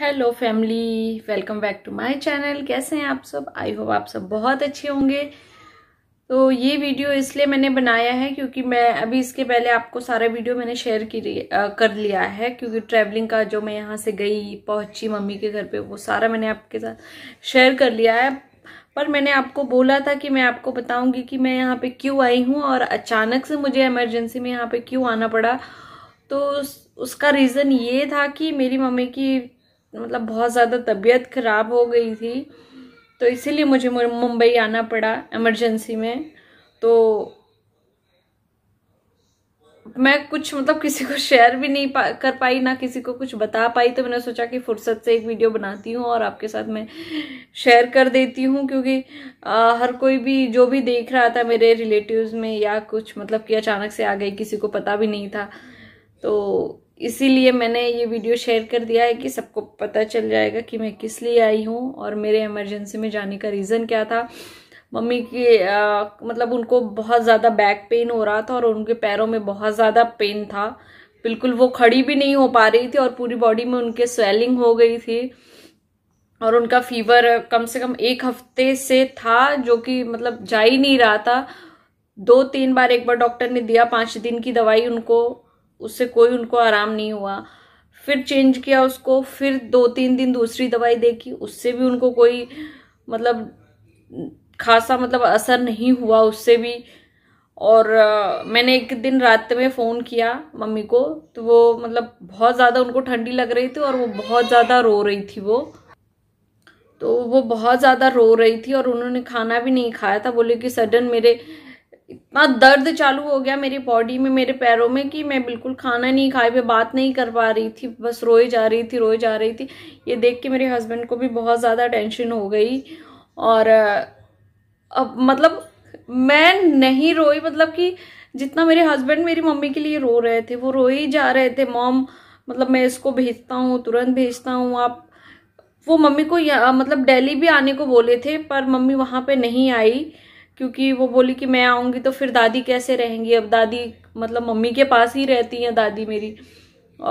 Hello family welcome back to my channel कैसे हैं आप सब आई होप आप सब बहुत अच्छे होंगे तो ये वीडियो इसलिए मैंने बनाया है क्योंकि मैं अभी इसके पहले आपको सारा वीडियो मैंने शेयर की आ, कर लिया है क्योंकि ट्रैवलिंग का जो मैं यहाँ से गई पहुँची मम्मी के घर पे वो सारा मैंने आपके साथ शेयर कर लिया है पर मैंने आपको बोला था कि मैं आपको बताऊँगी कि मैं यहाँ पर क्यों आई हूँ और अचानक से मुझे एमरजेंसी में यहाँ पर क्यों आना पड़ा तो उसका रीज़न ये था कि मेरी मम्मी की मतलब बहुत ज़्यादा तबीयत ख़राब हो गई थी तो इसीलिए मुझे मुंबई आना पड़ा एमरजेंसी में तो मैं कुछ मतलब किसी को शेयर भी नहीं पा, कर पाई ना किसी को कुछ बता पाई तो मैंने सोचा कि फुर्सत से एक वीडियो बनाती हूँ और आपके साथ मैं शेयर कर देती हूँ क्योंकि आ, हर कोई भी जो भी देख रहा था मेरे रिलेटिव्स में या कुछ मतलब कि अचानक से आ गई किसी को पता भी नहीं था तो इसीलिए मैंने ये वीडियो शेयर कर दिया है कि सबको पता चल जाएगा कि मैं किस लिए आई हूँ और मेरे इमरजेंसी में जाने का रीज़न क्या था मम्मी की आ, मतलब उनको बहुत ज़्यादा बैक पेन हो रहा था और उनके पैरों में बहुत ज़्यादा पेन था बिल्कुल वो खड़ी भी नहीं हो पा रही थी और पूरी बॉडी में उनके स्वेलिंग हो गई थी और उनका फीवर कम से कम एक हफ्ते से था जो कि मतलब जा ही नहीं रहा था दो तीन बार एक बार डॉक्टर ने दिया पाँच दिन की दवाई उनको उससे कोई उनको आराम नहीं हुआ फिर चेंज किया उसको फिर दो तीन दिन दूसरी दवाई देखी उससे भी उनको कोई मतलब खासा मतलब असर नहीं हुआ उससे भी और आ, मैंने एक दिन रात में फ़ोन किया मम्मी को तो वो मतलब बहुत ज़्यादा उनको ठंडी लग रही थी और वो बहुत ज़्यादा रो रही थी वो तो वो बहुत ज़्यादा रो रही थी और उन्होंने खाना भी नहीं खाया था बोले कि सडन मेरे इतना दर्द चालू हो गया मेरी बॉडी में मेरे पैरों में कि मैं बिल्कुल खाना नहीं खाई पे बात नहीं कर पा रही थी बस रोए जा रही थी रोए जा रही थी ये देख के मेरे हस्बैंड को भी बहुत ज़्यादा टेंशन हो गई और अब मतलब मैं नहीं रोई मतलब कि जितना मेरे हस्बैंड मेरी मम्मी के लिए रो रहे थे वो रो ही जा रहे थे मॉम मतलब मैं इसको भेजता हूँ तुरंत भेजता हूँ आप वो मम्मी को मतलब डेली भी आने को बोले थे पर मम्मी वहाँ पे नहीं आई क्योंकि वो बोली कि मैं आऊँगी तो फिर दादी कैसे रहेंगी अब दादी मतलब मम्मी के पास ही रहती हैं दादी मेरी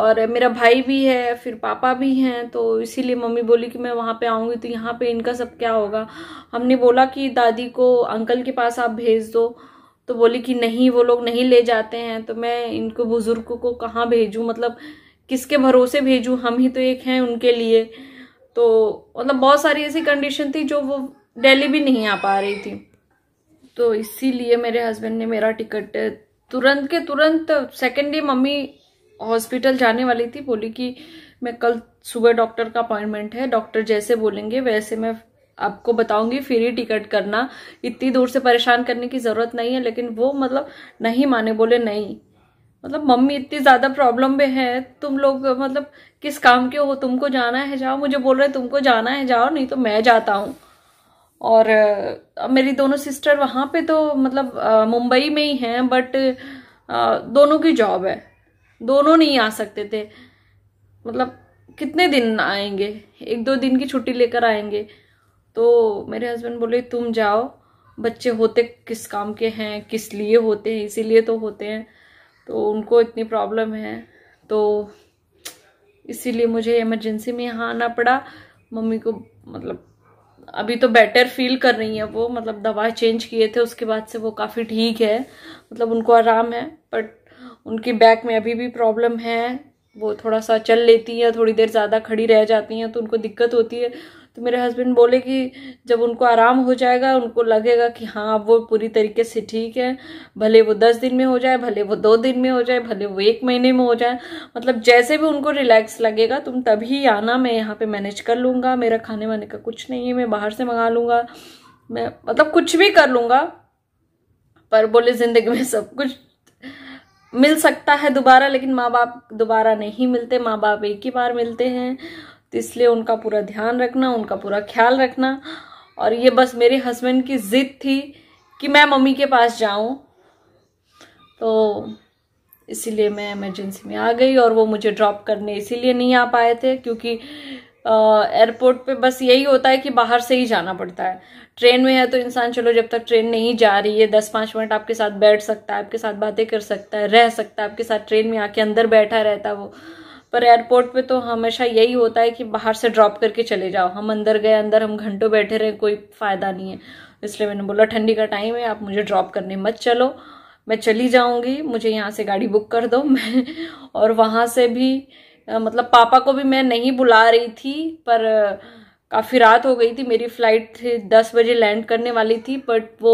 और मेरा भाई भी है फिर पापा भी हैं तो इसीलिए मम्मी बोली कि मैं वहाँ पे आऊँगी तो यहाँ पे इनका सब क्या होगा हमने बोला कि दादी को अंकल के पास आप भेज दो तो बोली कि नहीं वो लोग नहीं ले जाते हैं तो मैं इनको बुज़ुर्ग को कहाँ भेजूँ मतलब किसके भरोसे भेजूँ हम ही तो एक हैं उनके लिए तो मतलब बहुत सारी ऐसी कंडीशन थी जो वो डेली भी नहीं आ पा रही थी तो इसीलिए मेरे हस्बैंड ने मेरा टिकट तुरंत के तुरंत सेकेंड डे मम्मी हॉस्पिटल जाने वाली थी बोली कि मैं कल सुबह डॉक्टर का अपॉइंटमेंट है डॉक्टर जैसे बोलेंगे वैसे मैं आपको बताऊंगी फिर ही टिकट करना इतनी दूर से परेशान करने की ज़रूरत नहीं है लेकिन वो मतलब नहीं माने बोले नहीं मतलब मम्मी इतनी ज़्यादा प्रॉब्लम में है तुम लोग मतलब किस काम के हो तुमको जाना है जाओ मुझे बोल रहे तुमको जाना है जाओ नहीं तो मैं जाता हूँ और मेरी दोनों सिस्टर वहाँ पे तो मतलब मुंबई में ही हैं बट दोनों की जॉब है दोनों नहीं आ सकते थे मतलब कितने दिन आएंगे एक दो दिन की छुट्टी लेकर आएंगे तो मेरे हस्बैंड बोले तुम जाओ बच्चे होते किस काम के हैं किस लिए होते हैं इसीलिए तो होते हैं तो उनको इतनी प्रॉब्लम है तो इसीलिए मुझे इमरजेंसी में यहाँ आना पड़ा मम्मी को मतलब अभी तो बेटर फील कर रही हैं वो मतलब दवा चेंज किए थे उसके बाद से वो काफ़ी ठीक है मतलब उनको आराम है बट उनकी बैक में अभी भी प्रॉब्लम है वो थोड़ा सा चल लेती हैं थोड़ी देर ज़्यादा खड़ी रह जाती हैं तो उनको दिक्कत होती है तो मेरे हस्बैंड बोले कि जब उनको आराम हो जाएगा उनको लगेगा कि हाँ अब वो पूरी तरीके से ठीक है भले वो दस दिन में हो जाए भले वो दो दिन में हो जाए भले वो एक महीने में हो जाए मतलब जैसे भी उनको रिलैक्स लगेगा तुम तभी आना मैं यहाँ पर मैनेज कर लूँगा मेरा खाने वाने का कुछ नहीं है मैं बाहर से मंगा लूँगा मैं मतलब कुछ भी कर लूँगा पर बोले ज़िंदगी में सब कुछ मिल सकता है दोबारा लेकिन माँ बाप दोबारा नहीं मिलते माँ बाप एक ही बार मिलते हैं तो इसलिए उनका पूरा ध्यान रखना उनका पूरा ख्याल रखना और ये बस मेरे हस्बैंड की ज़िद थी कि मैं मम्मी के पास जाऊं तो इसीलिए मैं इमरजेंसी में आ गई और वो मुझे ड्रॉप करने इसीलिए नहीं आ पाए थे क्योंकि एयरपोर्ट पे बस यही होता है कि बाहर से ही जाना पड़ता है ट्रेन में है तो इंसान चलो जब तक ट्रेन नहीं जा रही है दस पाँच मिनट आपके साथ बैठ सकता है आपके साथ बातें कर सकता है रह सकता है आपके साथ ट्रेन में आके अंदर बैठा रहता है वो पर एयरपोर्ट पे तो हमेशा यही होता है कि बाहर से ड्रॉप करके चले जाओ हम अंदर गए अंदर हम घंटों बैठे रहे कोई फ़ायदा नहीं है इसलिए मैंने बोला ठंडी का टाइम है आप मुझे ड्रॉप करने मत चलो मैं चली जाऊंगी मुझे यहाँ से गाड़ी बुक कर दो मैं और वहाँ से भी मतलब पापा को भी मैं नहीं बुला रही थी पर काफ़ी रात हो गई थी मेरी फ़्लाइट थी दस बजे लैंड करने वाली थी बट वो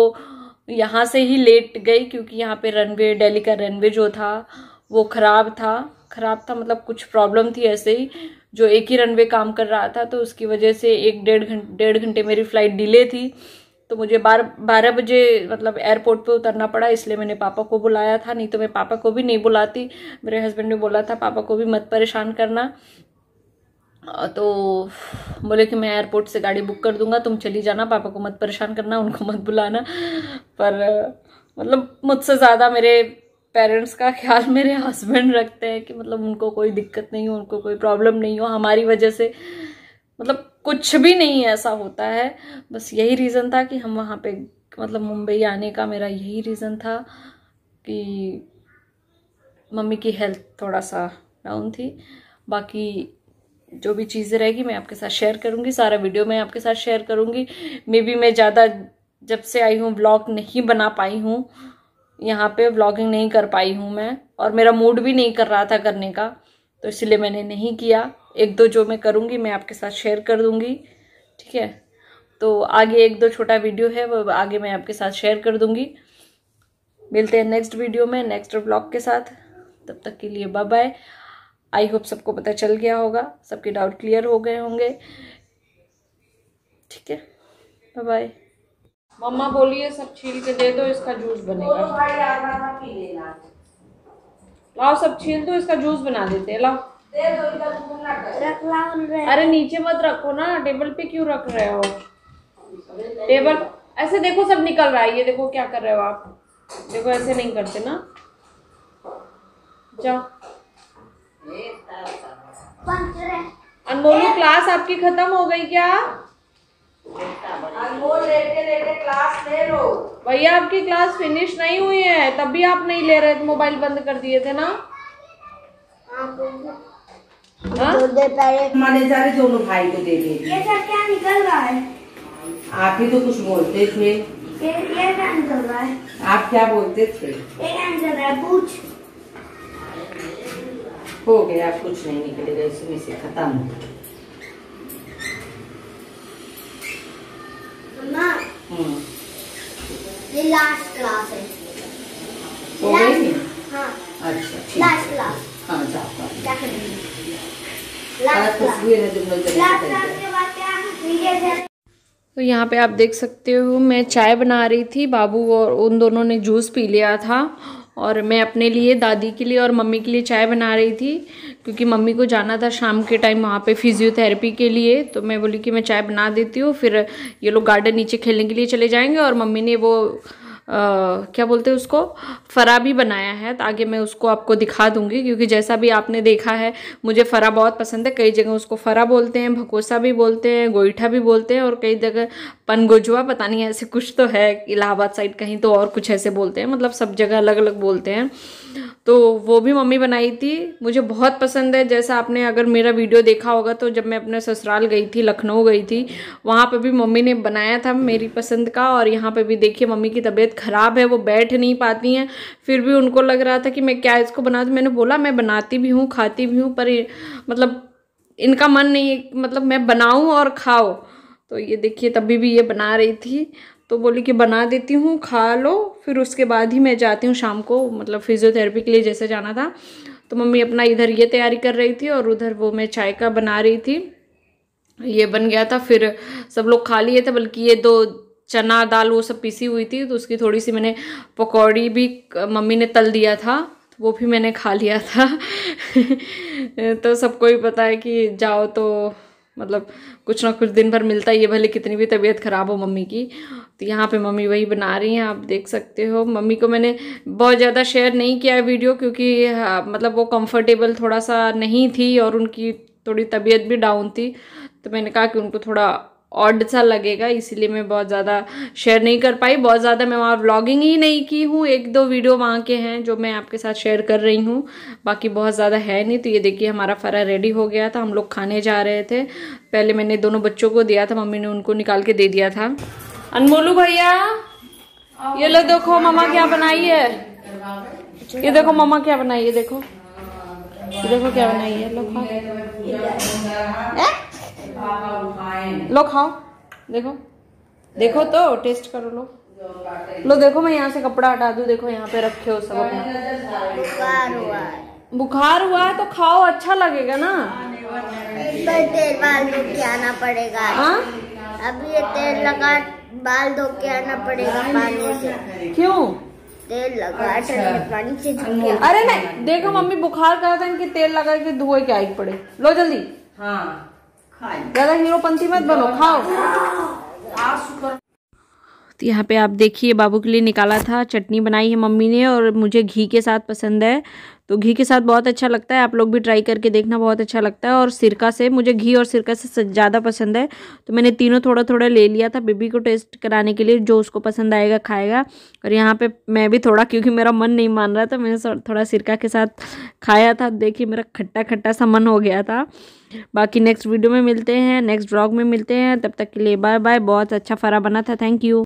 यहाँ से ही लेट गई क्योंकि यहाँ पे रनवे दिल्ली का रनवे जो था वो ख़राब था ख़राब था मतलब कुछ प्रॉब्लम थी ऐसे ही जो एक ही रनवे काम कर रहा था तो उसकी वजह से एक डेढ़ घंटे डेढ़ घंटे मेरी फ़्लाइट डिले थी तो मुझे बार बारह बजे मतलब एयरपोर्ट पे उतरना पड़ा इसलिए मैंने पापा को बुलाया था नहीं तो मैं पापा को भी नहीं बुलाती मेरे हस्बैंड ने बोला था पापा को भी मत परेशान करना तो बोले कि मैं एयरपोर्ट से गाड़ी बुक कर दूंगा तुम चली जाना पापा को मत परेशान करना उनको मत बुलाना पर मतलब मुझसे ज़्यादा मेरे पेरेंट्स का ख्याल मेरे हस्बैंड रखते हैं कि मतलब उनको कोई दिक्कत नहीं हो उनको कोई प्रॉब्लम नहीं हो हमारी वजह से मतलब कुछ भी नहीं ऐसा होता है बस यही रीज़न था कि हम वहाँ पे मतलब मुंबई आने का मेरा यही रीज़न था कि मम्मी की हेल्थ थोड़ा सा डाउन थी बाकी जो भी चीज़ें रहेगी मैं आपके साथ शेयर करूँगी सारा वीडियो मैं आपके साथ शेयर करूँगी मे बी मैं ज़्यादा जब से आई हूँ ब्लॉग नहीं बना पाई हूँ यहाँ पे व्लॉगिंग नहीं कर पाई हूँ मैं और मेरा मूड भी नहीं कर रहा था करने का तो इसलिए मैंने नहीं किया एक दो जो मैं करूँगी मैं आपके साथ शेयर कर दूँगी ठीक है तो आगे एक दो छोटा वीडियो है वो आगे मैं आपके साथ शेयर कर दूँगी मिलते हैं नेक्स्ट वीडियो में नेक्स्ट ब्लॉग के साथ तब तक के लिए बाय बाय आई होप सबको पता चल गया होगा सबके डाउट क्लियर हो गए होंगे ठीक है बाय बाय मम्मा बोलिए सब छील के दे दो इसका जूस बनेगा लाओ सब छील दो इसका जूस बना देते हैं लाओ दे दो रख अरे नीचे मत रखो ना टेबल पे क्यों रख रहे हो टेबल ऐसे देखो सब निकल रहा है ये देखो क्या कर रहे हो आप देखो ऐसे नहीं करते ना जाओ अनमोलू क्लास आपकी खत्म हो गई क्या भैया आपकी क्लास फिनिश नहीं हुई है तब भी आप नहीं ले रहे थे मोबाइल बंद कर दिए थे ना हाँ, तो हाँ? हमारे सारे दोनों भाई को दे दिए ये सर क्या निकल रहा है आप ही तो कुछ बोलते थे ये ये क्या निकल रहा है आप क्या बोलते थे ये क्या निकल रहा है पूछ हो गया कुछ नहीं निकलेगा इसमें से खत्म ये लास्ट क्लास है हो गई हाँ अच्छा लास्ट क्लास जाओ क्या करेंगे लास्ट क्लास लास्ट क्लास के बाद क्या से तो यहाँ पे आप देख सकते हो मैं चाय बना रही थी बाबू और उन दोनों ने जूस पी लिया था और मैं अपने लिए दादी के लिए और मम्मी के लिए चाय बना रही थी क्योंकि मम्मी को जाना था शाम के टाइम वहाँ पे फिजियोथेरेपी के लिए तो मैं बोली कि मैं चाय बना देती हूँ फिर ये लोग गार्डन नीचे खेलने के लिए चले जाएंगे और मम्मी ने वो क्या बोलते हैं उसको फ़रा भी बनाया है तो आगे मैं उसको आपको दिखा दूंगी क्योंकि जैसा भी आपने देखा है मुझे फ़रा बहुत पसंद है कई जगह उसको फ़रा बोलते हैं भकोसा भी बोलते हैं गोईठा भी बोलते हैं और कई जगह पनगोजुआ पता नहीं ऐसे कुछ तो है इलाहाबाद साइड कहीं तो और कुछ ऐसे बोलते हैं मतलब सब जगह अलग अलग बोलते हैं तो वो भी मम्मी बनाई थी मुझे बहुत पसंद है जैसा आपने अगर मेरा वीडियो देखा होगा तो जब मैं अपने ससुराल गई थी लखनऊ गई थी वहाँ पर भी मम्मी ने बनाया था मेरी पसंद का और यहाँ पर भी देखिए मम्मी की तबीयत तबीयत ख़राब है वो बैठ नहीं पाती हैं फिर भी उनको लग रहा था कि मैं क्या इसको बना मैंने बोला मैं बनाती भी हूँ खाती भी हूँ पर मतलब इनका मन नहीं है मतलब मैं बनाऊँ और खाओ तो ये देखिए तभी भी ये बना रही थी तो बोली कि बना देती हूँ खा लो फिर उसके बाद ही मैं जाती हूँ शाम को मतलब फिजियोथेरेपी के लिए जैसे जाना था तो मम्मी अपना इधर ये तैयारी कर रही थी और उधर वो मैं चाय का बना रही थी ये बन गया था फिर सब लोग खा लिए थे बल्कि ये दो चना दाल वो सब पीसी हुई थी तो उसकी थोड़ी सी मैंने पकौड़ी भी मम्मी ने तल दिया था तो वो भी मैंने खा लिया था तो सबको ही पता है कि जाओ तो मतलब कुछ ना कुछ दिन भर मिलता ही है भले कितनी भी तबीयत ख़राब हो मम्मी की तो यहाँ पे मम्मी वही बना रही हैं आप देख सकते हो मम्मी को मैंने बहुत ज़्यादा शेयर नहीं किया है वीडियो क्योंकि हाँ, मतलब वो कंफर्टेबल थोड़ा सा नहीं थी और उनकी थोड़ी तबीयत भी डाउन थी तो मैंने कहा कि उनको थोड़ा ऑड सा लगेगा इसीलिए मैं बहुत ज़्यादा शेयर नहीं कर पाई बहुत ज़्यादा मैं वहाँ व्लॉगिंग ही नहीं की हूँ एक दो वीडियो वहाँ के हैं जो मैं आपके साथ शेयर कर रही हूँ बाकी बहुत ज़्यादा है नहीं तो ये देखिए हमारा फरा रेडी हो गया था हम लोग खाने जा रहे थे पहले मैंने दोनों बच्चों को दिया था मम्मी ने उनको निकाल के दे दिया था अनमोलू भैया ये लोग देखो ममा क्या बनाई है ये देखो ममा क्या बनाई है देखो देखो क्या बनाई है लो खाओ देखो देखो तो टेस्ट करो लो लो देखो मैं यहाँ से कपड़ा हटा दू देखो यहाँ पे रखे हो सब अपना बुखार हुआ है तो खाओ अच्छा लगेगा ना तेल बाल धो के आना पड़ेगा हाँ? अभी ये तेल लगा बाल धो के आना पड़ेगा पानी से क्यों तेल लगा अच्छा। पानी से अरे नहीं देखो मम्मी बुखार करा था तेल लगा के धोए के आई पड़े लो जल्दी हाँ ज्यादा हीरोपंथी मत बनो खाओ हाँ। तो यहाँ पे आप देखिए बाबू के लिए निकाला था चटनी बनाई है मम्मी ने और मुझे घी के साथ पसंद है तो घी के साथ बहुत अच्छा लगता है आप लोग भी ट्राई करके देखना बहुत अच्छा लगता है और सिरका से मुझे घी और सिरका से ज़्यादा पसंद है तो मैंने तीनों थोड़ा थोड़ा ले लिया था बेबी को टेस्ट कराने के लिए जो उसको पसंद आएगा खाएगा और यहाँ पर मैं भी थोड़ा क्योंकि मेरा मन नहीं मान रहा था मैंने थोड़ा सिरका के साथ खाया था देखिए मेरा खट्टा खट्टा सा मन हो गया था बाकी नेक्स्ट वीडियो में मिलते हैं नेक्स्ट ब्लॉग में मिलते हैं तब तक के लिए बाय बाय बहुत अच्छा फरा बना था थैंक यू